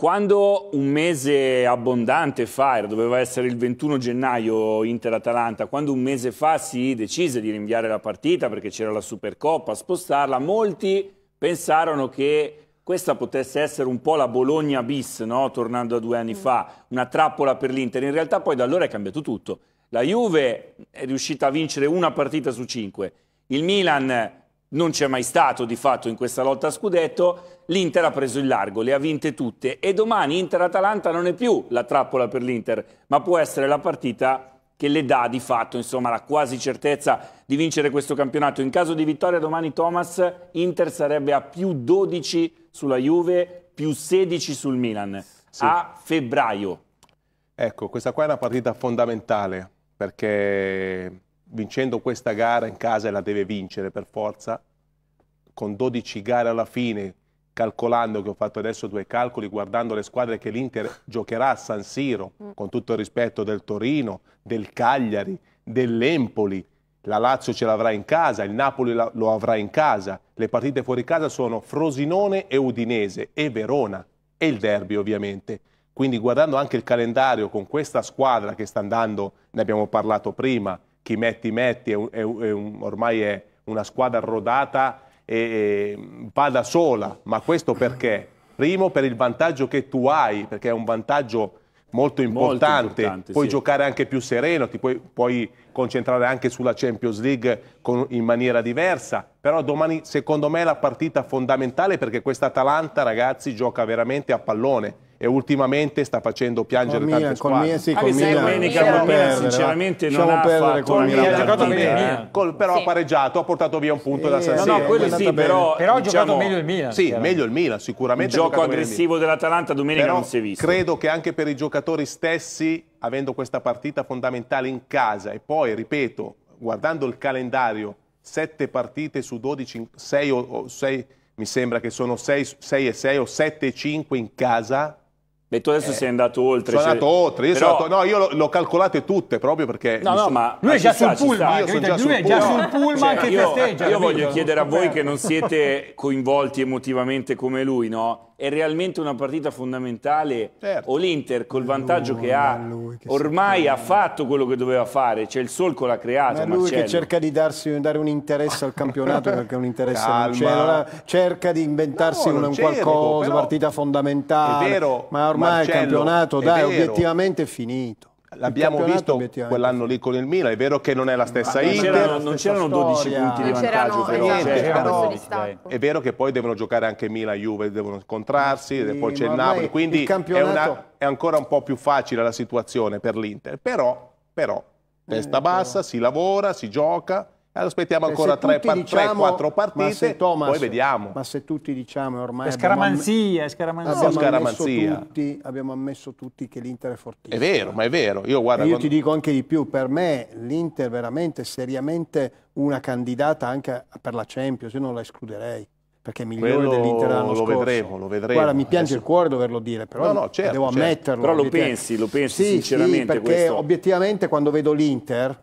Quando un mese abbondante fa, doveva essere il 21 gennaio Inter-Atalanta, quando un mese fa si decise di rinviare la partita perché c'era la Supercoppa, spostarla, molti pensarono che questa potesse essere un po' la Bologna bis, no? tornando a due anni mm. fa, una trappola per l'Inter. In realtà poi da allora è cambiato tutto. La Juve è riuscita a vincere una partita su cinque, il Milan non c'è mai stato di fatto in questa lotta a scudetto, l'Inter ha preso il largo, le ha vinte tutte e domani Inter-Atalanta non è più la trappola per l'Inter, ma può essere la partita che le dà di fatto insomma, la quasi certezza di vincere questo campionato. In caso di vittoria domani Thomas, Inter sarebbe a più 12 sulla Juve, più 16 sul Milan, sì. a febbraio. Ecco, questa qua è una partita fondamentale perché vincendo questa gara in casa la deve vincere per forza con 12 gare alla fine, calcolando che ho fatto adesso due calcoli, guardando le squadre che l'Inter giocherà a San Siro, mm. con tutto il rispetto del Torino, del Cagliari, dell'Empoli, la Lazio ce l'avrà in casa, il Napoli lo avrà in casa, le partite fuori casa sono Frosinone e Udinese e Verona e il derby ovviamente. Quindi guardando anche il calendario con questa squadra che sta andando, ne abbiamo parlato prima, chi metti metti è, è, è ormai è una squadra rodata e vada sola, ma questo perché? Primo per il vantaggio che tu hai, perché è un vantaggio molto importante, molto importante puoi sì. giocare anche più sereno, ti puoi, puoi concentrare anche sulla Champions League con, in maniera diversa, però domani secondo me è la partita fondamentale perché questa Atalanta ragazzi gioca veramente a pallone e ultimamente sta facendo piangere con tante Milan, squadre. Con Milan, sì, con Milan. Domenica Milan, sinceramente non ha fatto con Milan. Ha giocato bene, però sì. ha pareggiato, ha portato via un punto sì, da San Siro. No, no, quello sì, però, diciamo però ha giocato diciamo meglio il Milan. Sì, meglio il Milan, sicuramente. Il gioco aggressivo dell'Atalanta domenica però non si è visto. credo che anche per i giocatori stessi, avendo questa partita fondamentale in casa e poi, ripeto, guardando il calendario, sette partite su 12, 6 o 6 mi sembra che sono 6, 6 e 6 o 7 e 5 in casa, Beh, tu adesso eh, sei andato oltre. Sono cioè, andato oltre, io però... sono andato... no, io l'ho calcolate tutte proprio perché. No, no, so... ma lui è già sul pullman, sta, già lui è già sul pullman cioè, cioè, che io, festeggia. Io voglio chiedere a voi che non siete coinvolti emotivamente come lui, no? è realmente una partita fondamentale certo. o l'Inter col vantaggio lui, che ha che ormai ha fatto quello che doveva fare cioè il solco l'ha creato ma è lui Marcello. che cerca di darsi, dare un interesse al campionato perché è un interesse non c'è allora cerca di inventarsi no, un, qualcosa però, partita fondamentale vero, ma ormai Marcello, il campionato dai, obiettivamente è finito l'abbiamo visto quell'anno lì con il Milan, è vero che non è la stessa Inter. Non c'erano 12 punti di vantaggio però, niente, però è vero che poi devono giocare anche Milan e Juve, devono incontrarsi, sì, poi c'è il Napoli, quindi il è, una, è ancora un po' più facile la situazione per l'Inter, però, però testa eh, bassa, si lavora, si gioca aspettiamo cioè, ancora 3-4 diciamo, partite, ma Thomas, poi vediamo. Ma se tutti diciamo ormai... È scaramanzia, è scaramanzia. Abbiamo, scaramanzia. Ammesso tutti, abbiamo ammesso tutti che l'Inter è fortissimo. È vero, ma è vero. Io, guarda, io quando... ti dico anche di più, per me l'Inter veramente, seriamente, una candidata anche per la Champions, io non la escluderei perché è migliore Quello dell'Inter l'anno scorso. Vedremo, lo vedremo. Guarda, mi piange Adesso... il cuore doverlo dire, però no, no, certo, devo certo. ammetterlo. Però lo pensi, lo pensi sì, sinceramente. Sì, perché questo... obiettivamente quando vedo l'Inter,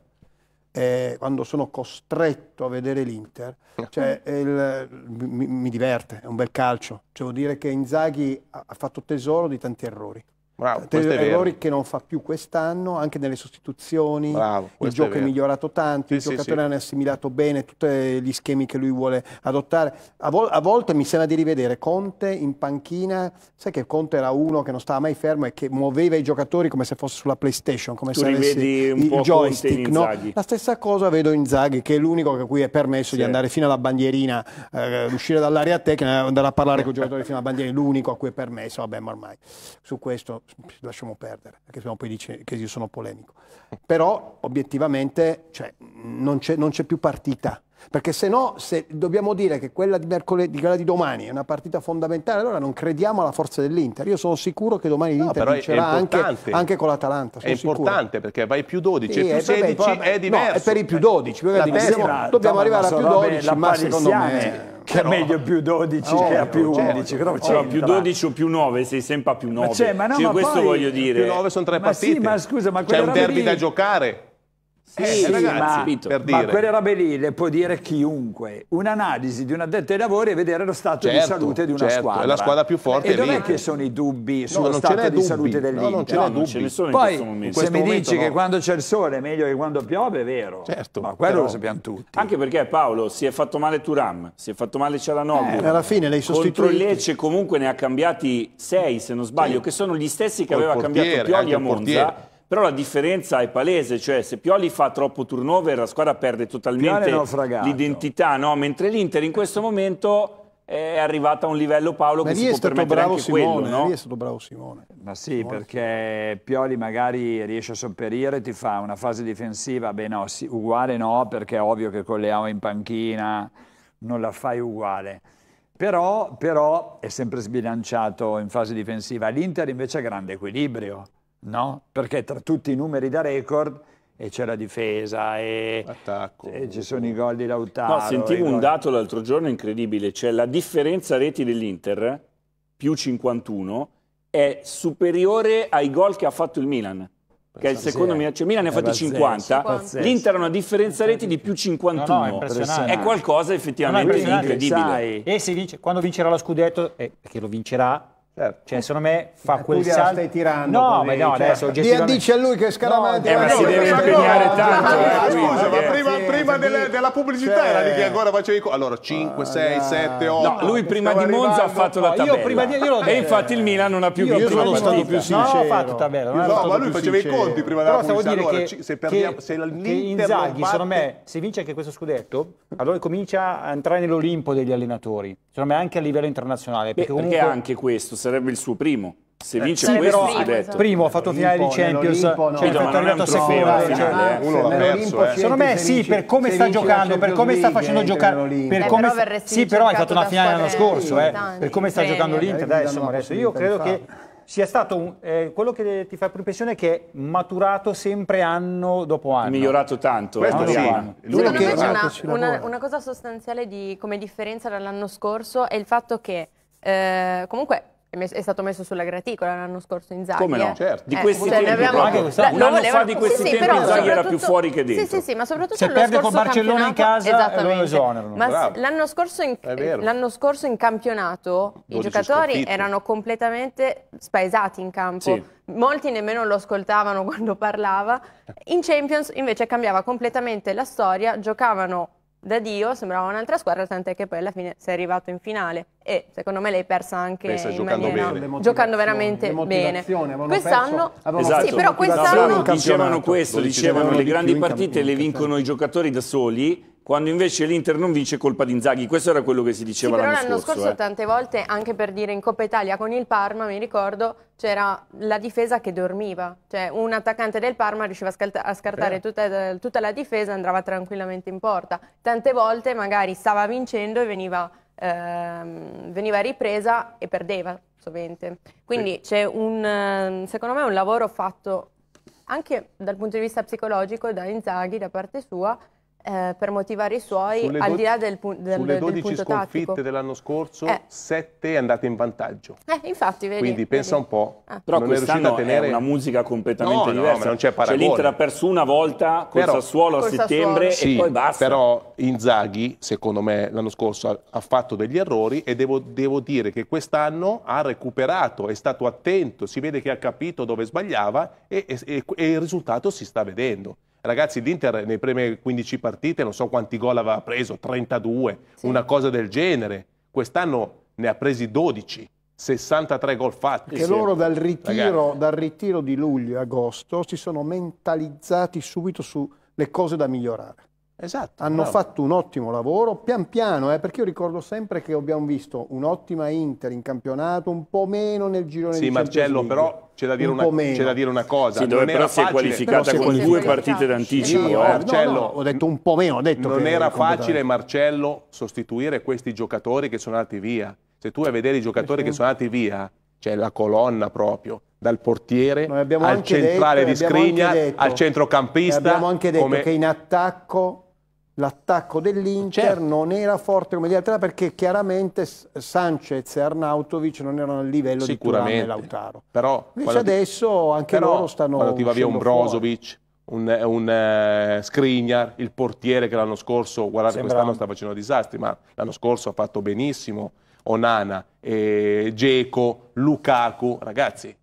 eh, quando sono costretto a vedere l'Inter, cioè, il, mi, mi, diverte, è un bel calcio. Devo dire che Inzaghi ha fatto tesoro di tanti errori. Bravo, Te, errori che non fa più quest'anno, anche nelle sostituzioni, Bravo, il gioco è, è, migliorato tanto, sì, il sì, giocatore sì. hanno assimilato bene tutti gli schemi che lui vuole adottare. A, vol a, volte mi sembra di rivedere Conte in panchina, sai che Conte era uno che non stava mai fermo e che muoveva i giocatori come se fosse sulla PlayStation, come tu se avessi il joystick. No? La stessa cosa vedo in Zaghi, che è l'unico a cui è permesso di andare fino alla bandierina, eh, uscire dall'area tecnica, andare a parlare con i giocatori fino alla bandierina, l'unico a cui è permesso, vabbè ma ormai su questo lasciamo perdere, perché sennò poi dice che io sono polemico. Però obiettivamente cioè, non, c'è, non c'è più partita perché se no, se dobbiamo dire che quella di, mercoledì, quella di domani è una partita fondamentale, allora non crediamo alla forza dell'Inter. Io sono sicuro che domani l'Inter no, vincerà anche, anche, con l'Atalanta. È importante sicuro. perché vai più 12, sì, e più 16 eh, vabbè, è diverso. No, è per i più 12. La tessera, dobbiamo arrivare a più 12, vabbè, ma secondo me che però... è meglio più 12 no, che a più 11 certo. Cioè, più 12 o più 9 sei sempre a più 9 ma, cioè, ma no, cioè, ma questo poi, voglio dire più 9 sono tre partite sì, ma scusa ma c'è un derby lì... da giocare eh, sì, eh, ragazzi, ma, per dire. ma quelle robe lì le può dire chiunque. Un'analisi di un addetto ai lavori e vedere lo stato certo, di salute di una certo, squadra. È la squadra più forte. E dov'è che sono i dubbi no, sullo stato di dubbi. salute dell'Inter? No, non ce ne no, dubbi. Ce ne sono Poi, in se mi dici no. che quando c'è il sole è meglio che quando piove, è vero. Certo, ma quello però, lo sappiamo tutti. Anche perché Paolo si è fatto male Turam, si è fatto male Cialanoglu. Eh, alla fine lei sostituisce. Contro il Lecce comunque ne ha cambiati sei, se non sbaglio, sì. che sono gli stessi che Col aveva portiere, cambiato Pioli a Monza però la differenza è palese, cioè se Pioli fa troppo turnover la squadra perde totalmente l'identità, no? mentre l'Inter in questo momento è arrivata a un livello Paolo Ma che si può permettere anche Simone, quello, no? Lì è stato bravo Simone. Ma sì, Simone. perché Pioli magari riesce a sopperire, ti fa una fase difensiva, beh no, sì, uguale no, perché è ovvio che con Leao in panchina non la fai uguale. Però, però è sempre sbilanciato in fase difensiva. L'Inter invece ha grande equilibrio no? Perché tra tutti i numeri da record e c'è la difesa e, e, ci sono i gol di Lautaro. No, sentivo un gol... dato l'altro giorno incredibile, cioè la differenza reti dell'Inter, più 51, è superiore ai gol che ha fatto il Milan. Che è il secondo sì, cioè Milan ne ha eh, fatti 50, l'Inter ha una differenza reti di più 51. No, no, è, è qualcosa effettivamente no, incredibile. Sai. E vince, quando vincerà lo scudetto, eh, perché lo vincerà, Certo. Cioè, secondo me fa ma quel salto. stai tirando. No, così, ma no, cioè, adesso oggettivamente... Dice a lui che Scaramanti no, eh, ma si deve impegnare tanto. Scusa, ma prima prima delle, della pubblicità cioè... era lì che ancora facevi allora 5, ah, 6, 7, 8 no, lui prima di Monza ha fatto la tabella io prima di, io e infatti il Milan non ha più vinto io sono stato più sincero no, ho fatto tabella non no, ma lui faceva sincero. i conti prima della Però pubblicità allora che, se, perdiamo, che, se Inzaghi secondo me se vince anche questo scudetto allora comincia a entrare nell'Olimpo degli allenatori secondo me anche a livello internazionale perché anche questo sarebbe il suo primo se vince eh, questo primo, detto primo ha fatto finale di Champions no. cioè, no, tornato a seconda secondo me sì eh, per come sta giocando per come sta facendo giocare per come sì però hai fatto una finale l'anno scorso per come sta giocando l'Inter eh, io credo che sia stato un, eh, quello che ti fa più impressione è che è maturato sempre anno dopo anno. Migliorato tanto. Eh. Questo no, sì. Lui Secondo me c'è una, una, una, cosa sostanziale di, come differenza dall'anno scorso è il fatto che eh, comunque è stato messo sulla graticola l'anno scorso in Zaghi. Come no? Eh. Certo. Di eh, questi cioè, tempi abbiamo... anche Un anno fa di questi sì, tempi Zaghi era più fuori che dentro. Sì, sì, sì, ma soprattutto Se perde con Barcellona in casa lo esonerano. Ma l'anno scorso, in... l'anno scorso in campionato i giocatori sconfitto. erano completamente spaesati in campo. Sì. Molti nemmeno lo ascoltavano quando parlava. In Champions invece cambiava completamente la storia, giocavano da Dio, sembrava un'altra squadra, tant'è che poi alla fine sei arrivato in finale e secondo me l'hai persa anche Pensa, giocando, maniera, giocando veramente bene. Quest'anno, perso, esatto. sì, però quest'anno dicevano questo, dicevano le grandi partite le vincono i giocatori da soli quando invece l'Inter non vince è colpa di Inzaghi. Questo era quello che si diceva sì, l'anno scorso. l'anno scorso eh. tante volte, anche per dire in Coppa Italia con il Parma, mi ricordo, c'era la difesa che dormiva. Cioè un attaccante del Parma riusciva a, scartare tutta, tutta, la difesa e andava tranquillamente in porta. Tante volte magari stava vincendo e veniva, ehm, veniva ripresa e perdeva sovente. Quindi sì. c'è un, secondo me, un lavoro fatto anche dal punto di vista psicologico da Inzaghi da parte sua eh, per motivare i suoi, sulle al di là del, pu- del, sulle 12 del punto sconfitte dell'anno scorso, eh. 7 è andata in vantaggio. Eh, infatti, vedi, Quindi vedi. pensa un po'. Ah. Però non quest'anno è, tenere... è una musica completamente no, diversa. No, non c'è cioè, paragone. Cioè, l'Inter ha perso una volta con però, Sassuolo a settembre Sassuolo. e poi basta. Però Inzaghi, secondo me, l'anno scorso ha, ha fatto degli errori e devo, devo dire che quest'anno ha recuperato, è stato attento, si vede che ha capito dove sbagliava e, e, e, il risultato si sta vedendo. Ragazzi, l'Inter nei prime 15 partite non so quanti gol aveva preso, 32, sì. una cosa del genere. Quest'anno ne ha presi 12. 63 gol fatti. Che loro dal ritiro, dal ritiro di luglio e agosto si sono mentalizzati subito sulle cose da migliorare. Esatto. Hanno bravo. fatto un ottimo lavoro, pian piano, eh, perché io ricordo sempre che abbiamo visto un'ottima Inter in campionato, un po' meno nel girone sì, di Sì, Marcello, però c'è da, un una, c'è da, dire una, cosa. Sì, dove non però si è qualificata con qualificata. due partite d'anticipo. Sì, no, eh. Marcello, no, no, ho detto un po' meno. non era facile, Marcello, sostituire questi giocatori che sono andati via. Se tu vai a vedere i giocatori che sono andati via, c'è la colonna proprio dal portiere al centrale detto, di Scrigna al centrocampista abbiamo anche detto come... che in attacco l'attacco dell'Inter certo. non era forte come gli altri perché chiaramente Sanchez e Arnautovic non erano al livello di Turam e Lautaro. Però, Invece adesso anche però, loro stanno Quando ti va via un Brozovic, un, un uh, Skriniar, il portiere che l'anno scorso, guardate quest'anno sta facendo disastri, ma l'anno scorso ha fatto benissimo, Onana, eh, Lukaku, ragazzi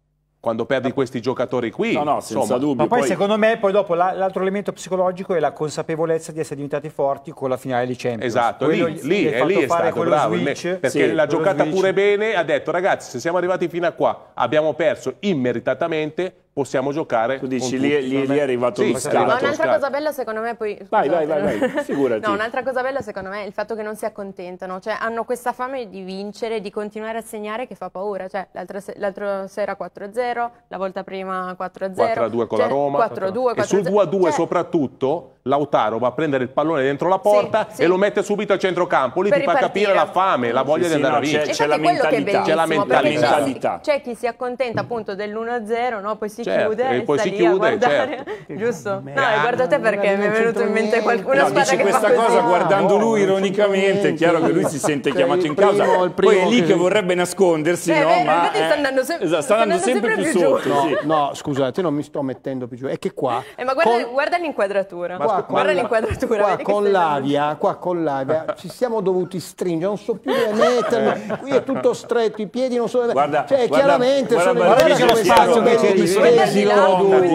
quando perdi questi giocatori qui. No, no, senza insomma. dubbio. Ma poi, poi, secondo me, poi dopo l'altro elemento psicologico è la consapevolezza di essere diventati forti con la finale di Champions. Esatto, lì, lì, è, lì è stato bravo, switch, perché sì, l'ha giocata switch. pure bene, ha detto ragazzi se siamo arrivati fino a qua abbiamo perso immeritatamente, possiamo giocare. Tu dici, lì, lì, lì, è arrivato sì, lo scatto. Ma un'altra cosa bella secondo me poi... vai, vai, vai, vai, figurati. No, un'altra cosa bella secondo me è il fatto che non si accontentano, cioè hanno questa fame di vincere, di continuare a segnare che fa paura, cioè l'altra sera 4-0, la volta prima 4-0. 4-2 con la cioè, Roma. 4-2, E sul 2-2 cioè... soprattutto Lautaro va a prendere il pallone dentro la porta sì, sì. e lo mette subito a centrocampo, lì per ti fa capire la fame, la voglia di andare no, a vincere. C'è la mentalità. C'è la mentalità. C'è chi si accontenta appunto dell'1-0, no? Poi si certo, e poi si chiude, certo. giusto? No, e guarda perché mi è venuto in mente qualcuno no, dice questa cosa guardando lui ironicamente, è chiaro che lui si sente chiamato in causa, poi è lì che vorrebbe nascondersi, eh, no? Eh, ma sta andando esatto, sempre più sotto. No, scusate, non mi sto mettendo più giù, è che qua... Eh, guarda l'inquadratura, guarda l'inquadratura. Qua con l'avia, ci siamo dovuti stringere, non so più dove mettermi, qui è tutto stretto, i piedi non sono... Guarda, cioè, chiaramente guarda, sono guarda, guarda, guarda, guarda, guarda, guarda, guarda, eh, si due, un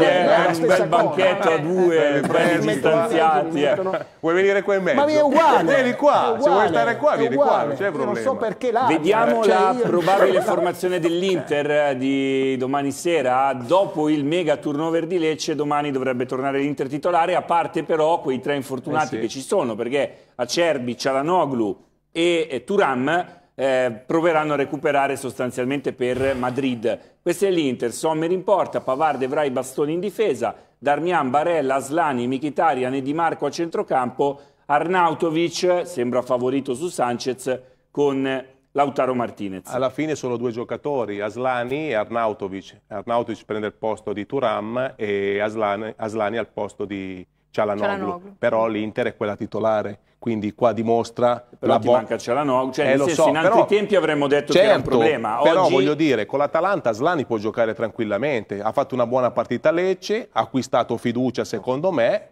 bel banchetto a due, ben distanziati. Eh. Vuoi venire qua in mezzo? Ma è uguale. Vieni qua, se vuoi stare qua, vieni qua, non c'è problema. Non so perché là. Vediamo eh, la cioè, probabile formazione dell'Inter eh, di domani sera. Dopo il mega turnover di Lecce, domani dovrebbe tornare l'Inter titolare, a parte però quei tre infortunati che ci sono, perché Acerbi, Cialanoglu e Turam eh, proveranno a recuperare sostanzialmente per Madrid. Questo è l'Inter, Sommer in porta, Pavard avrà i bastoni in difesa, Darmian, Barella, Aslani, Michitarian e Di Marco a centrocampo, Arnautovic sembra favorito su Sanchez con Lautaro Martinez. Alla fine sono due giocatori, Aslani e Arnautovic. Arnautovic prende il posto di Turam e Aslani, Aslani al posto di, Cialanoglu, Cialanoglu. però l'Inter è quella titolare quindi qua dimostra però la ti bo- manca Cialanoglu cioè eh, senso, so, in altri però, tempi avremmo detto certo, che era un certo, problema Oggi... però voglio dire con l'Atalanta Slani può giocare tranquillamente ha fatto una buona partita a Lecce ha acquistato fiducia secondo me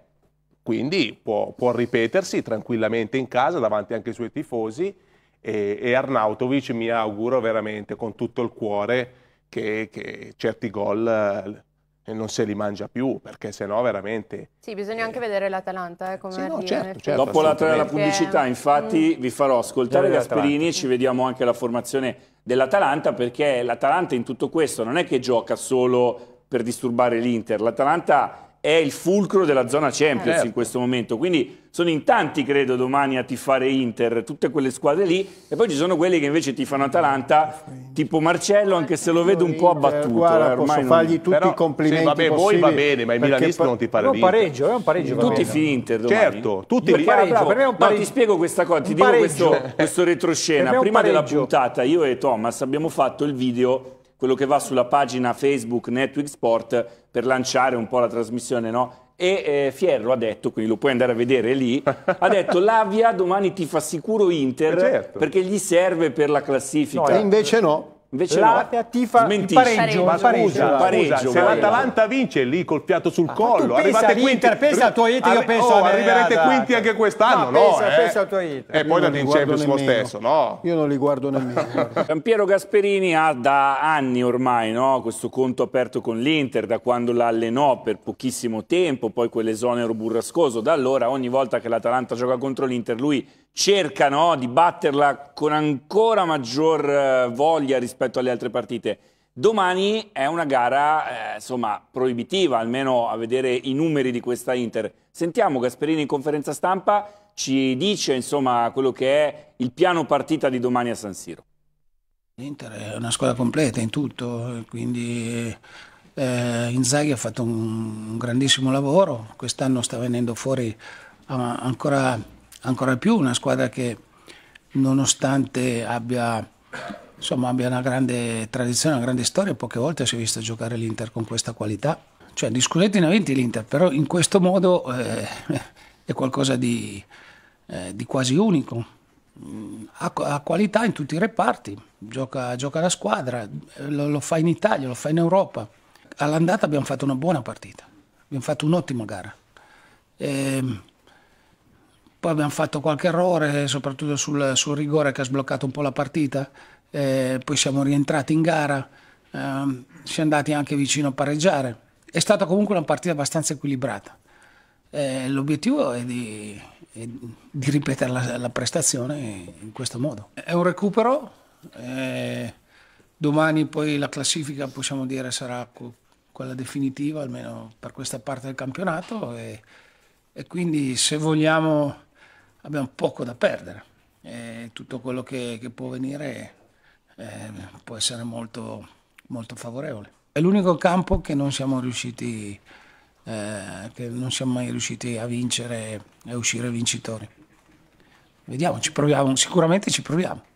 quindi può, può ripetersi tranquillamente in casa davanti anche ai suoi tifosi e, e Arnautovic mi auguro veramente con tutto il cuore che, che certi gol eh, e non se li mangia più perché sennò veramente... Sì, bisogna eh. anche vedere l'Atalanta eh, come sì, no, certo, certo, Dopo la, la pubblicità infatti mm. vi farò ascoltare Gasperini e ci vediamo anche la formazione dell'Atalanta perché l'Atalanta in tutto questo non è che gioca solo per disturbare l'Inter, l'Atalanta è il fulcro della zona Champions eh, certo. in questo momento. Quindi sono in tanti, credo, domani a tifare Inter, tutte quelle squadre lì. E poi ci sono quelli che invece tifano Atalanta, tipo Marcello, anche se lo vedo un po' abbattuto. Guarda, eh, posso ormai non... fargli tutti Però, i complimenti sì, vabbè, voi va bene, ma i milanisti non ti pare pareggio, è un pareggio. Tutti fini Inter domani. Certo, tutti li pareggio. Per me è un pareggio. No, ti spiego questa cosa, ti dico questo, questo retroscena. Prima della puntata io e Thomas abbiamo fatto il video quello che va sulla pagina Facebook Network Sport per lanciare un po' la trasmissione, no? E eh, Fierro ha detto, quindi lo puoi andare a vedere lì, ha detto l'Avia domani ti fa sicuro Inter eh, certo. perché gli serve per la classifica. No, invece no. Invece la no. tifa Smentisce. pareggio, ma pareggio, scusa, pareggio, scusa, se l'Atalanta vince lì col fiato sul ah, collo, arrivate pensa quinti, pensa al tuo Inter, io penso oh, arriverete quinti anche quest'anno, no? no pensa, eh? pensa al tuo Inter. E poi la in Champions lo stesso, no? Io non li guardo nemmeno. Campiero Gasperini ha da anni ormai, no, questo conto aperto con l'Inter da quando l'allenò per pochissimo tempo, poi quell'esonero burrascoso, da allora ogni volta che l'Atalanta gioca contro l'Inter lui cercano di batterla con ancora maggior eh, voglia rispetto alle altre partite. Domani è una gara, eh, insomma, proibitiva, almeno a vedere i numeri di questa Inter. Sentiamo Gasperini in conferenza stampa, ci dice, insomma, quello che è il piano partita di domani a San Siro. L'Inter è una squadra completa in tutto, quindi eh, Inzaghi ha fatto un, un grandissimo lavoro, quest'anno sta venendo fuori ah, ancora ancora più una squadra che nonostante abbia, insomma, abbia una grande tradizione, una grande storia, poche volte si è vista giocare l'Inter con questa qualità. Cioè, di scudetti ne aventi l'Inter, però in questo modo eh, è qualcosa di, eh, di quasi unico. Mm, ha, ha, qualità in tutti i reparti, gioca, gioca la squadra, lo, lo fa in Italia, lo fa in Europa. All'andata abbiamo fatto una buona partita, abbiamo fatto un'ottima gara. E, ehm, poi abbiamo fatto qualche errore, soprattutto sul, sul rigore che ha sbloccato un po' la partita. Eh, poi siamo rientrati in gara, eh, siamo andati anche vicino a pareggiare. È stata comunque una partita abbastanza equilibrata. Eh, l'obiettivo è di, è di ripetere la, la, prestazione in questo modo. È un recupero, eh, domani poi la classifica possiamo dire sarà quella definitiva, almeno per questa parte del campionato. E, e quindi se vogliamo abbiamo poco da perdere. E tutto quello che, che può venire eh, può essere molto, molto favorevole. È l'unico campo che non siamo riusciti eh, che non siamo mai riusciti a vincere e a uscire vincitori. Vediamo, ci proviamo, sicuramente ci proviamo.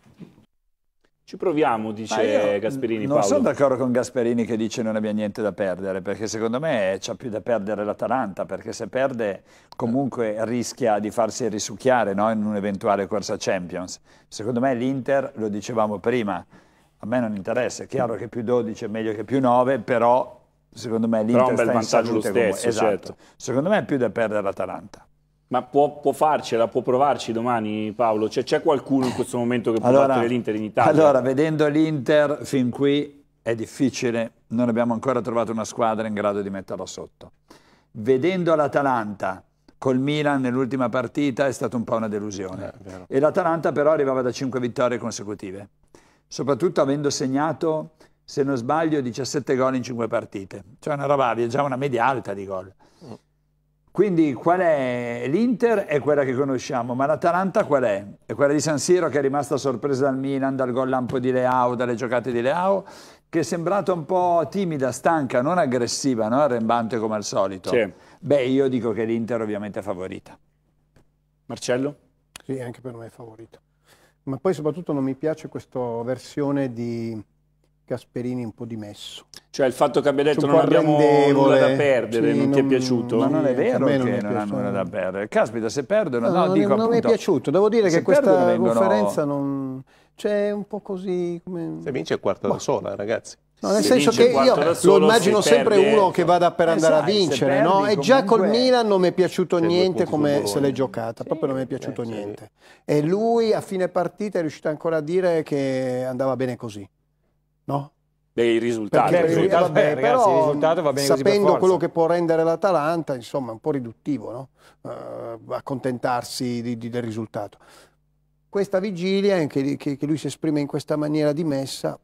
Ci proviamo, dice Gasperini. Non Paolo. sono d'accordo con Gasperini che dice non abbia niente da perdere, perché secondo me c'ha più da perdere l'Atalanta, perché se perde comunque rischia di farsi risucchiare no? in un'eventuale corsa Champions. Secondo me l'Inter, lo dicevamo prima, a me non interessa, è chiaro che più 12 è meglio che più 9, però secondo me l'Inter sta in salute. Lo stesso, esatto. certo. Secondo me è più da perdere l'Atalanta. Ma può, può, farcela, può provarci domani Paolo? Cioè, c'è qualcuno in questo momento che può allora, battere l'Inter in Italia? Allora, vedendo l'Inter fin qui è difficile, non abbiamo ancora trovato una squadra in grado di metterla sotto. Vedendo l'Atalanta col Milan nell'ultima partita è stata un po' una delusione. Eh, e l'Atalanta però arrivava da 5 vittorie consecutive, soprattutto avendo segnato, se non sbaglio, 17 gol in 5 partite. Cioè una roba, già una media alta di gol. Quindi qual è l'Inter? È quella che conosciamo, ma l'Atalanta qual è? È quella di San Siro che è rimasta sorpresa dal Milan, dal gol lampo di Leao, dalle giocate di Leao, che è sembrata un po' timida, stanca, non aggressiva, non arrembante come al solito. Sì. Beh, io dico che l'Inter ovviamente è favorita. Marcello? Sì, anche per me è favorito. Ma poi soprattutto non mi piace questa versione di Gasperini un po' dimesso. Cioè il fatto che abbia detto cioè, non abbiamo nulla da perdere, sì, non, non, ti è piaciuto? Ma non è vero che non, è non hanno nulla da perdere. Caspita, se perdono... No, no, non, dico, non appunto, mi è piaciuto, devo dire che questa vengono... conferenza non... C'è cioè, un po' così... Come... Se vince è quarta da boh. sola, ragazzi. No, nel se senso che io lo immagino se sempre perde, uno ecco. che vada per eh, andare esatto, a vincere, perdi, no? E già col Milan non mi è piaciuto niente come se l'è giocata, sì, proprio non mi è piaciuto beh, niente. Sì. E lui a fine partita è riuscito ancora a dire che andava bene così no? dei risultati. Perché, risultato, vabbè, eh, ragazzi, però, il risultato va bene sapendo quello che può rendere l'Atalanta, insomma, è un po' riduttivo no? uh, accontentarsi di, di, del risultato. Questa vigilia, che, che, che, lui si esprime in questa maniera di messa,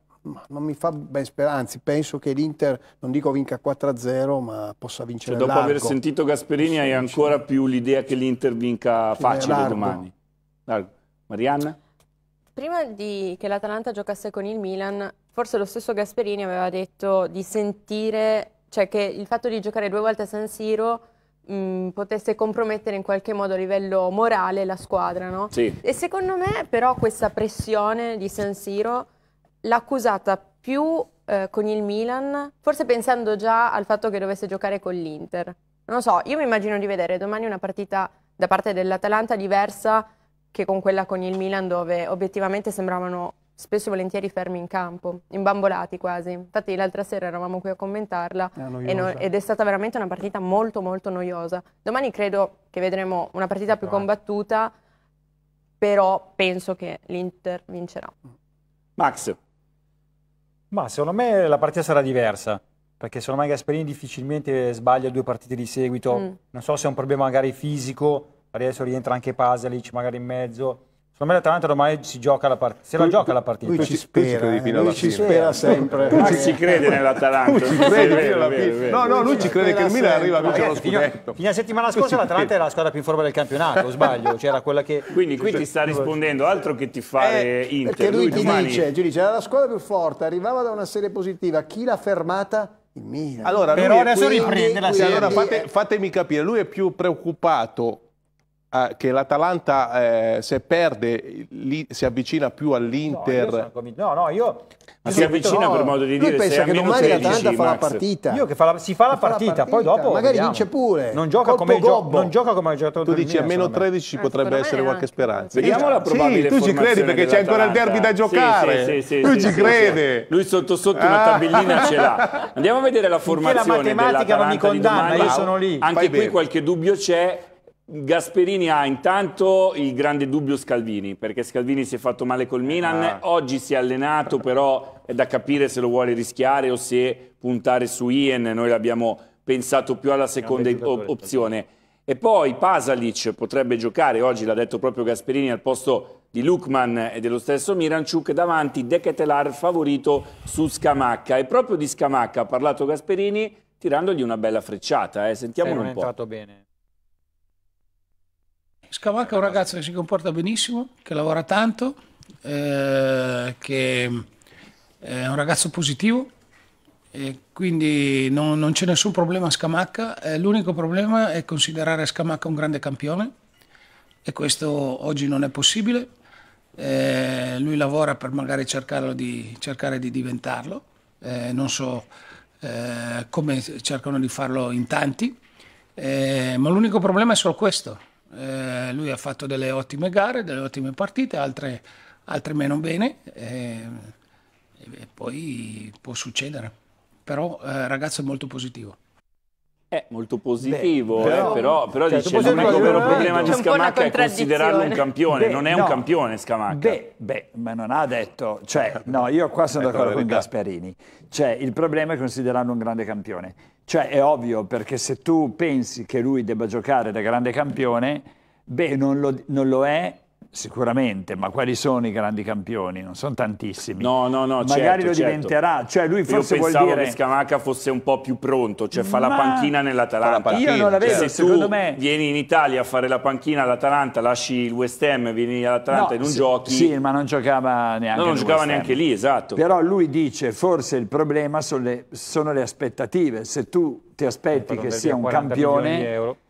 non mi fa ben sperare, anzi penso che l'Inter, non dico vinca 4-0, ma possa vincere cioè, Dopo aver sentito Gasperini sì, hai ancora più l'idea che l'Inter vinca facile largo. domani. Largo. Marianna? Prima di che l'Atalanta giocasse con il Milan, forse lo stesso Gasperini aveva detto di sentire, cioè che il fatto di giocare due volte a San Siro mh, mm, potesse compromettere in qualche modo a livello morale la squadra, no? Sì. E secondo me però questa pressione di San Siro l'ha accusata più eh, con il Milan, forse pensando già al fatto che dovesse giocare con l'Inter. Non lo so, io mi immagino di vedere domani una partita da parte dell'Atalanta diversa che con quella con il Milan dove obiettivamente sembravano spesso e volentieri fermi in campo, imbambolati quasi. Infatti l'altra sera eravamo qui a commentarla è no, ed è stata veramente una partita molto molto noiosa. Domani credo che vedremo una partita più combattuta, però penso che l'Inter vincerà. Max? Ma secondo me la partita sarà diversa perché secondo me Gasperini difficilmente sbaglia due partite di seguito. Mm. Non so se è un problema magari fisico, adesso rientra anche Pasalic magari in mezzo, Secondo me l'Atalanta ormai si gioca la partita. Se la gioca la partita. Lui ci spera, eh, lui eh. ci spera eh. sempre. Tu ci si crede nell'Atalanta. Lui ci crede alla fine. No, no, lui ci crede che il Milan arriva a vincere lo scudetto. Fino a settimana scorsa l'Atalanta era la squadra più in forma del campionato, sbaglio. C'era quella che... Quindi qui ti sta rispondendo altro che ti fare eh, Inter. Perché lui ti dice, ti dice, era la squadra più forte, arrivava da una serie positiva, chi l'ha fermata? Il Allora, Però adesso riprende la serie. Allora fatemi capire, lui è più preoccupato Ah, che l'Atalanta eh, se perde li, si avvicina più all'Inter. No, no, no, io ma si avvicina no, per modo di dire, pensa che domani 13, l'Atalanta fa Max. la partita. Io che fa la, si fa la partita, la partita, poi dopo magari vediamo. vince pure. Non gioca Colpo come gioco, non gioca come ha giocato Tu dici a meno 13 ci ah, potrebbe essere qualche speranza. Vediamo la probabile sì, tu ci credi perché c'è ancora il derby da giocare. Lui ci crede. Lui sotto sotto una ah. tabellina ce l'ha. Andiamo a vedere la formazione la matematica non mi condanna, io sono lì. Anche qui qualche dubbio c'è Gasperini ha intanto il grande dubbio Scalvini, perché Scalvini si è fatto male col Milan, ah. oggi si è allenato, però è da capire se lo vuole rischiare o se puntare su Ien, noi l'abbiamo pensato più alla seconda opzione. E poi Pasalic potrebbe giocare, oggi l'ha detto proprio Gasperini, al posto di Lukman e dello stesso Miranciuk, davanti De Ketelar favorito su Scamacca. E proprio di Scamacca ha parlato Gasperini tirandogli una bella frecciata, eh. sentiamolo eh, un po'. Bene. Scamacca è un ragazzo che si comporta benissimo, che lavora tanto, eh, che eh, è un ragazzo positivo, quindi non, non, c'è nessun problema a Scamacca, eh, l'unico problema è considerare Scamacca un grande campione e questo oggi non è possibile, eh, lui lavora per magari di, cercare di diventarlo, eh, non so eh, come cercano di farlo in tanti, eh, ma l'unico problema è solo questo, eh, lui ha fatto delle ottime gare, delle ottime partite, altre, altre meno bene eh, e poi può succedere, però eh, ragazzo è molto positivo. È molto positivo, Beh, però, eh, però, però cioè, dice, non dire, è che il vero problema di Scamacca è considerarlo un campione, Beh, non è no. un campione Scamacca. Beh, Beh, ma non ha detto, cioè, eh, no, io qua sono eh, d'accordo con Gasperini, cioè, il problema è considerarlo un grande campione. Cioè, è ovvio, perché se tu pensi che lui debba giocare da grande campione, Beh, non lo, non lo è Sicuramente, ma quali sono i grandi campioni? Non sono tantissimi. No, no, no. Magari certo, lo certo. diventerà. Certo. Cioè, lui forse Io pensavo dire... che Scamacca fosse un po' più pronto, cioè fa ma... la panchina nell'Atalanta. Io non la vedo, cioè, secondo me. Vieni in Italia a fare la panchina all'Atalanta, lasci il West Ham, vieni all'Atalanta no, e non sì, giochi. Sì, ma non giocava neanche. No, non giocava neanche lì, esatto. Però lui dice: forse il problema sono le, sono le aspettative. Se tu ti aspetti eh, che sia un campione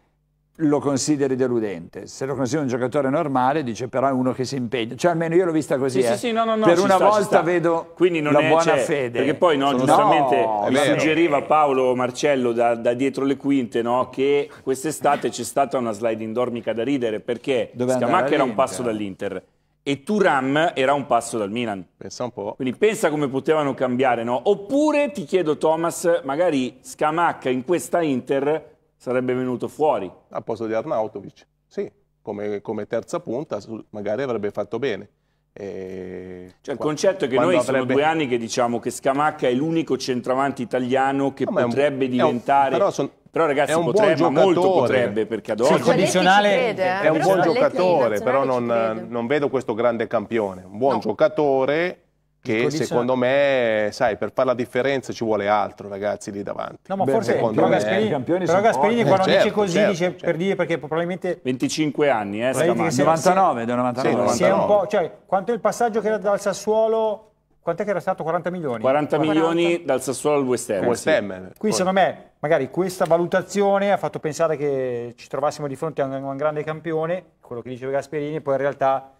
lo consideri deludente. Se lo consideri un giocatore normale, dice però è uno che si impegna. Cioè almeno io l'ho vista così. Sì, eh. sì, no, no, no, per una sta, volta vedo la è, buona fede. Perché poi no, giustamente suggeriva Paolo Marcello da, da, dietro le quinte che quest'estate c'è stata una slide indormica da ridere perché Scamacca era un passo dall'Inter e Turam era un passo dal Milan. Pensa un po'. Quindi pensa come potevano cambiare, no? Oppure ti chiedo Thomas, magari Scamacca in questa Inter sarebbe venuto fuori. Al posto di Arnautovic, sì, come, come terza punta magari avrebbe fatto bene. E... Cioè, il concetto è che noi avrebbe... sono due anni che diciamo che Scamacca è l'unico centravanti italiano che no, potrebbe un... diventare... Però, son... però, ragazzi, è un potrebbe, buon molto potrebbe, perché ad oggi... Sì, cioè, condizionale... crede, eh? È un eh, però buon giocatore, però non, non, vedo questo grande campione. Un buon no. giocatore che ecco, secondo me, sai, per fare la differenza ci vuole altro, ragazzi, lì davanti. No, ma Beh, forse però me... Gasperini, però Gasperini quando eh, certo, dice così, certo, dice certo. per certo. dire perché probabilmente... 25 anni, eh, probabilmente se, 99, del 99. Sì, 99. cioè, quanto è il passaggio che era dal Sassuolo... Quant'è che era stato? 40 milioni? 40, 40. milioni dal Sassuolo al West Ham. West Ham. Sì. Eh, Qui secondo me, magari questa valutazione ha fatto pensare che ci trovassimo di fronte a un, un grande campione, quello che diceva Gasperini, poi in realtà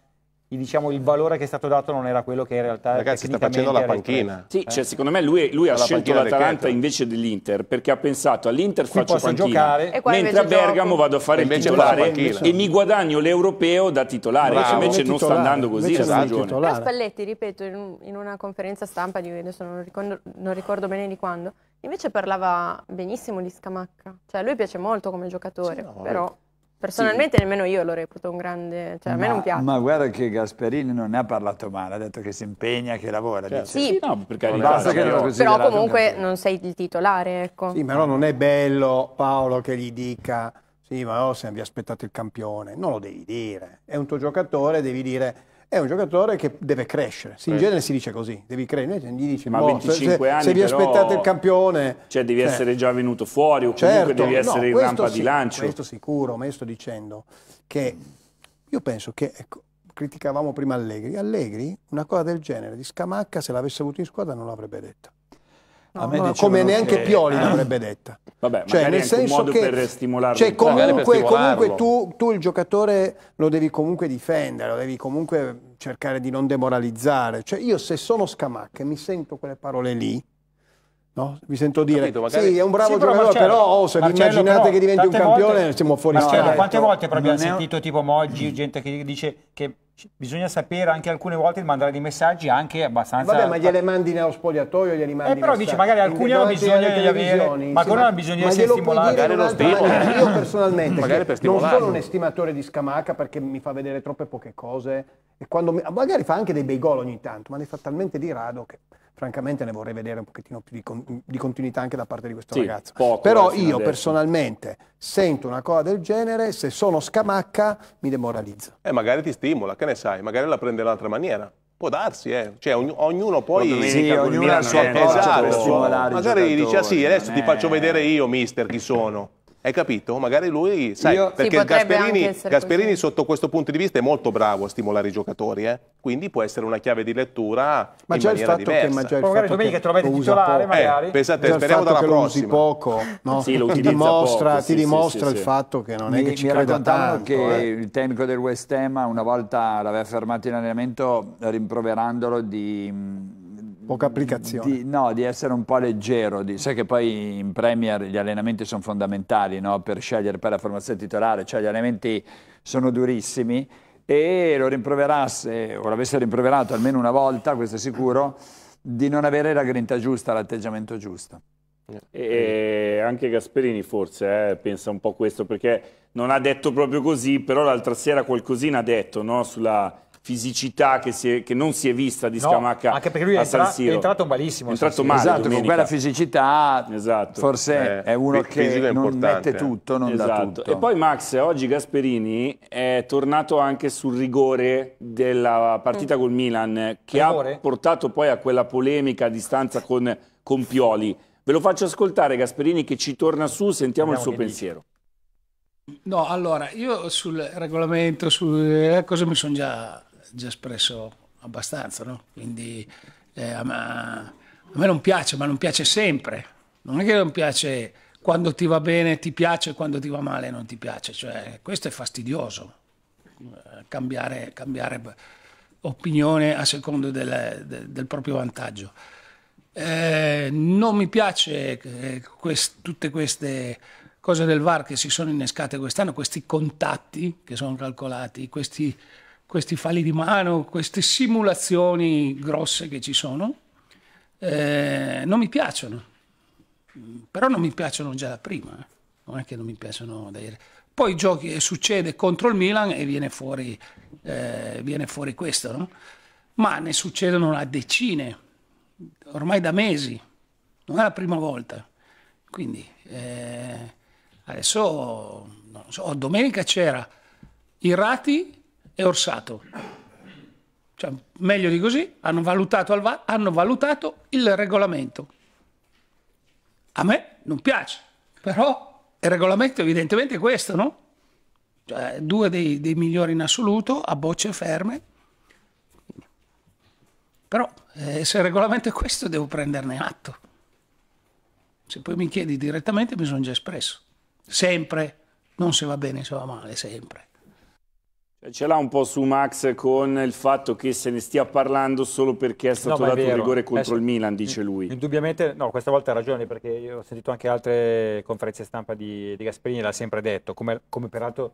diciamo, il valore che è stato dato non era quello che in realtà Ragazzi, sta facendo la panchina. Sì, eh? cioè, secondo me lui, lui ha la scelto l'Atalanta invece dell'Inter perché ha pensato all'Inter faccio panchina, giocare, mentre a Bergamo gioco. vado a fare e il titolare e mi guadagno l'europeo da titolare. Bravo. Invece, non titolare. sta andando così la stagione. Però Spalletti, ripeto, in una conferenza stampa di adesso non ricordo, non ricordo bene di quando, invece parlava benissimo di Scamacca. Cioè, lui piace molto come giocatore, sì, no, però... Personalmente sì. nemmeno io lo reputo un grande, cioè a me non piace. Ma guarda che Gasperini non ne ha parlato male, ha detto che si impegna, che lavora. Cioè, dice, sì, no, perché basta che però, però comunque non sei il titolare, ecco. Sì, però non è bello Paolo che gli dica sì, ma no, oh, se vi aspettate il campione, non lo devi dire. È un tuo giocatore, devi dire è un giocatore che deve crescere. in eh. genere si dice così, devi crescere. Noi gli dici, ma 25 boh, se, anni se vi aspettate il campione... Cioè devi cioè, essere già venuto fuori o comunque certo, devi essere no, in rampa sì, di lancio. Questo sicuro, ma io sto dicendo che io penso che... Ecco, criticavamo prima Allegri. Allegri una cosa del genere di Scamacca se l'avesse avuto in squadra non l'avrebbe detto. No, no, come neanche che... Pioli l'avrebbe detta. Vabbè, cioè, nel senso che cioè, comunque, comunque tu, tu, il giocatore lo devi comunque difendere, lo devi comunque cercare di non demoralizzare. Cioè, io se sono Scamacca e mi sento quelle parole lì, No? Mi sento dire, Capito, magari... sì, è un bravo sì, però giocatore, Marcello, però, oh, se vi immaginate però, che diventi un campione volte, siamo fuori Marcello, Quante volte però abbiamo sentito tipo Moggi, gente che dice che Bisogna sapere anche alcune volte di mandare dei messaggi anche abbastanza... Vabbè, ma gliele mandi nello spogliatoio, glieli mandi... Eh, però dici, magari alcuni hanno bisogno di avere... Ma ancora hanno bisogno di essere stimolati. Magari lo stimolo. Io personalmente, per non sono un estimatore di Scamacca perché mi fa vedere troppe poche cose, e quando mi... magari fa anche dei bei gol ogni tanto, ma ne fa talmente di rado che francamente ne vorrei vedere un pochettino più di, con, di continuità anche da parte di questo sì, ragazzo. Poco, eh, Però io personalmente sento una cosa del genere, se sono scamacca mi demoralizzo. E eh, magari ti stimola, che ne sai, magari la prende in un'altra maniera. Può darsi, eh. cioè ogn ognuno poi... Sì, sì ognuno ha il suo approccio esatto. Magari dice, ah, sì, adesso ti eh. faccio vedere io, mister, chi sono. Hai capito? Magari lui, sai, Io... perché Gasperini, Gasperini sotto questo punto di vista è molto bravo a stimolare i giocatori, eh? quindi può essere una chiave di lettura ma in già il fatto diversa. Che, ma già il magari domenica che te lo metti titolare, po- magari. Eh, pensate, speriamo dalla prossima. Lo usi poco, no? sì, lo ti dimostra, poco, ti sì, dimostra sì, il fatto che non mi, è che ci creda tanto. che eh. il tecnico del West Ham una volta l'aveva fermato in allenamento rimproverandolo di poca applicazione. Di, no, di essere un po' leggero, di, sai che poi in Premier gli allenamenti sono fondamentali no? per scegliere poi la formazione titolare, cioè gli allenamenti sono durissimi e lo rimproverasse, o l'avesse rimproverato almeno una volta, questo è sicuro, di non avere la grinta giusta, l'atteggiamento giusto. E anche Gasperini forse eh, pensa un po' questo perché non ha detto proprio così, però l'altra sera qualcosina ha detto no? sulla fisicità che, si è, che, non si è vista di Scamacca no, anche perché lui è, entra è entrato malissimo è entrato male esatto, domenica. con quella fisicità esatto. forse eh, è uno che è non mette tutto non esatto. tutto e poi Max oggi Gasperini è tornato anche sul rigore della partita mm. col Milan che rigore? ha portato poi a quella polemica a distanza con, con, Pioli ve lo faccio ascoltare Gasperini che ci torna su sentiamo Andiamo il suo pensiero dice. No, allora, io sul regolamento, sulle eh, cose mi sono già già espresso abbastanza, no? Quindi eh, a, me non piace, ma non piace sempre. Non è che non piace quando ti va bene ti piace, quando ti va male non ti piace. Cioè, questo è fastidioso, eh, cambiare, cambiare opinione a secondo del, del, del proprio vantaggio. Eh, non mi piace eh, quest, tutte queste cose del VAR che si sono innescate quest'anno, questi contatti che sono calcolati, questi questi falli di mano, queste simulazioni grosse che ci sono, eh, non mi piacciono. Però non mi piacciono già da prima, eh. non è che non mi piacciono da ieri. Poi giochi, eh, succede contro il Milan e viene fuori, eh, viene fuori questo, no? ma ne succedono a decine, ormai da mesi, non è la prima volta. Quindi eh, adesso, non so, oh, domenica c'era Irati e Orsato. Cioè, meglio di così, hanno valutato, va hanno valutato il regolamento. A me non piace, però il regolamento è evidentemente questo, no? Cioè, due dei, dei, migliori in assoluto, a bocce ferme. Però eh, se il regolamento è questo devo prenderne atto. Se poi mi chiedi direttamente mi sono già espresso. Sempre, non se va bene, se va male, sempre. Cioè, ce l'ha un po' su Max con il fatto che se ne stia parlando solo perché è stato no, dato un rigore eh, contro eh, il Milan, dice lui. Indubbiamente, no, questa volta ha ragione perché io ho sentito anche altre conferenze stampa di, di Gasperini, l'ha sempre detto, come, come, peraltro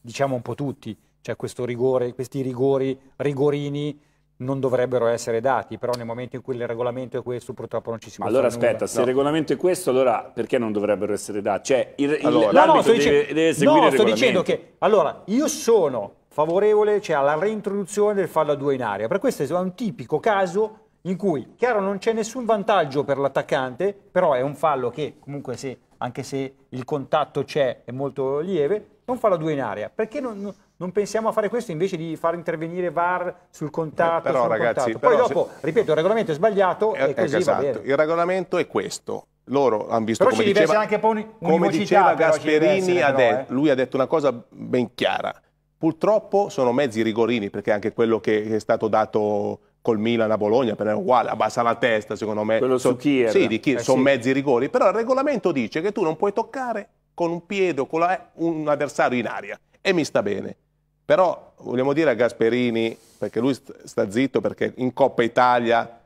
diciamo un po' tutti, cioè questo rigore, questi rigori, rigorini non dovrebbero essere dati, però nel momento in cui il regolamento è questo purtroppo non ci si può Ma allora aspetta, nulla. se no. il regolamento è questo allora perché non dovrebbero essere dati? Cioè il, allora, il, no, no, sto, deve, dice... deve no, sto dicendo che allora io sono favorevole cioè, alla reintroduzione del fallo a due in aria, per questo è un tipico caso in cui, chiaro, non c'è nessun vantaggio per l'attaccante, però è un fallo che comunque se, anche se il contatto c'è è molto lieve, non fallo a due in aria, perché non, non pensiamo a fare questo invece di far intervenire VAR sul contatto. Eh, però ragazzi, contatto. poi però dopo, se... ripeto, il regolamento è sbagliato è, eh, e così ecco, esatto. Il regolamento è questo. Loro hanno visto però come diceva, anche un, come diceva Gasperini, però, eh. lui ha detto una cosa ben chiara. Purtroppo sono mezzi rigorini, perché anche quello che è stato dato col Milan a Bologna, per è uguale, abbassa la testa secondo me. Quello so, Kier. Sì, di Kier, eh, sono sì. mezzi rigori, però il regolamento dice che tu non puoi toccare con un piede o con la, un avversario in aria e mi sta bene. Però vogliamo dire a Gasperini, perché lui sta zitto, perché in Coppa Italia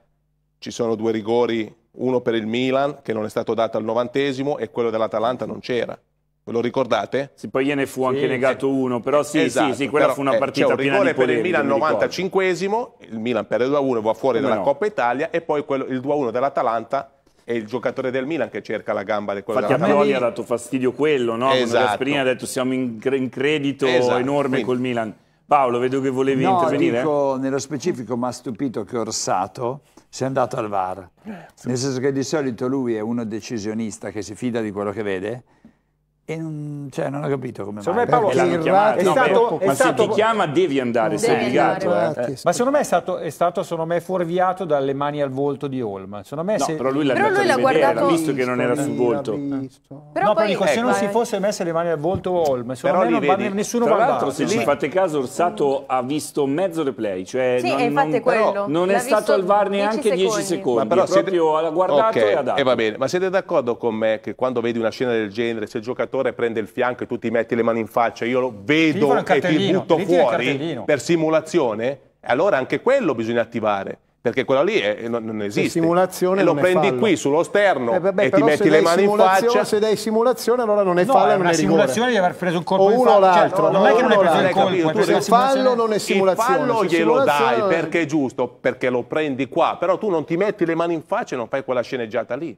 ci sono due rigori, uno per il Milan che non è stato dato al novantesimo e quello dell'Atalanta non c'era. Ve lo ricordate? Sì, poi gliene fu anche sì, negato uno, però sì, esatto, sì, sì, esatto, quella però, fu una eh, partita eh, un piena di polemiche. C'è per il Milan 95 il Milan perde 2-1, va fuori Come dalla no? Coppa Italia e poi quello, il 2-1 dell'Atalanta è il giocatore del Milan che cerca la gamba di quella Infatti della a Meloni ha dato fastidio quello, no? Esatto. Gasperini ha detto siamo in, in credito esatto. enorme Quindi. col Milan. Paolo, vedo che volevi no, intervenire. Dico, nello specifico mi ha stupito che Orsato sia andato al VAR. Eh, Nel senso che di solito lui è uno decisionista che si fida di quello che vede e non, cioè, non ho capito come secondo mai. Paolo l'hanno chiamato. È no, stato, ecco, è ma stato... se ti chiama devi andare, sei obbligato. Eh. Eh. Ma secondo me è stato, è stato secondo me, fuorviato dalle mani al volto di Olma. Secondo me no, se... però lui l'ha, però lui l'ha guardato visto, visto che non era sul volto. Eh. Però no, poi... dico, eh, se non vai. si fosse messo le mani al volto Olma, secondo però me non vedi, nessuno Tra l'altro, se ci fate caso, Orsato ha visto mezzo replay. Cioè sì, non, infatti quello. Non è stato al VAR neanche 10 secondi. Proprio l'ha guardato e ha dato. E va bene, ma siete d'accordo con me che quando vedi una scena del genere, se il giocatore giocatore prende il fianco e tu ti metti le mani in faccia, io lo vedo e ti butto fuori per simulazione, allora anche quello bisogna attivare perché quella lì è, non, non, esiste. Simulazione e lo prendi qui sullo sterno eh, vabbè, e ti metti le mani in faccia. Se dai simulazione allora non è no, fallo, è una simulazione rigore. di aver preso un colpo o uno o l'altro. Cioè, no, non è che non hai preso il colpo, tu fallo non è simulazione. Il fallo glielo dai perché è giusto, perché lo prendi qua, però tu non ti metti le mani in faccia e non fai quella sceneggiata lì.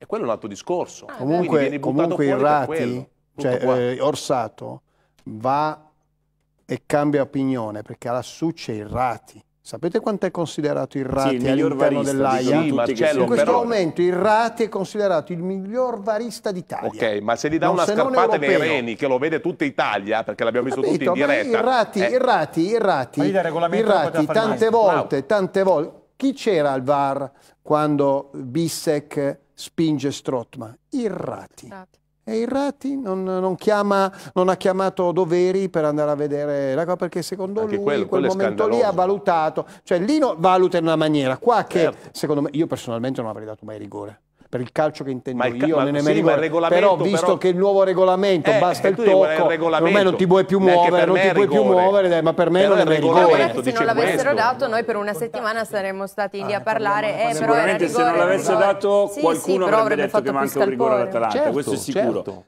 E quello è un altro discorso. Ah, comunque comunque rati, cioè, eh, Orsato, va e cambia opinione perché lassù c'è Succe rati. Sapete quanto è considerato Irrati sì, il all'interno dell'AIA? Sì, Marcello, in questo però... momento rati è considerato il miglior varista d'Italia. Ok, ma se gli dà non una scarpata nei reni, che lo vede tutta Italia, perché l'abbiamo visto tutti in diretta. Irrati, eh. il rati, il rati, tante volte, tante volte. Chi c'era al VAR quando Bissek spinge Strotman, irrati. Rati. E Irrati non, non, chiama, non ha chiamato Doveri per andare a vedere la cosa, perché secondo Anche lui quello, in quel momento lì ha valutato, cioè lì no, valuta in una maniera, qua che certo. secondo me, io personalmente non avrei dato mai rigore per il calcio che intendo il, io, ma, sì, ma però visto però... che il nuovo regolamento eh, basta il tocco, ormai non ti puoi più muovere, non ti puoi più muovere, ma per me però non è rigore. Se non l'avessero dato noi per una settimana saremmo stati lì a ah, parlare, eh, però era rigore. se non l'avesse dato qualcuno avrebbe detto che manca un rigore all'Atalanta, questo è certo, sicuro. Certo.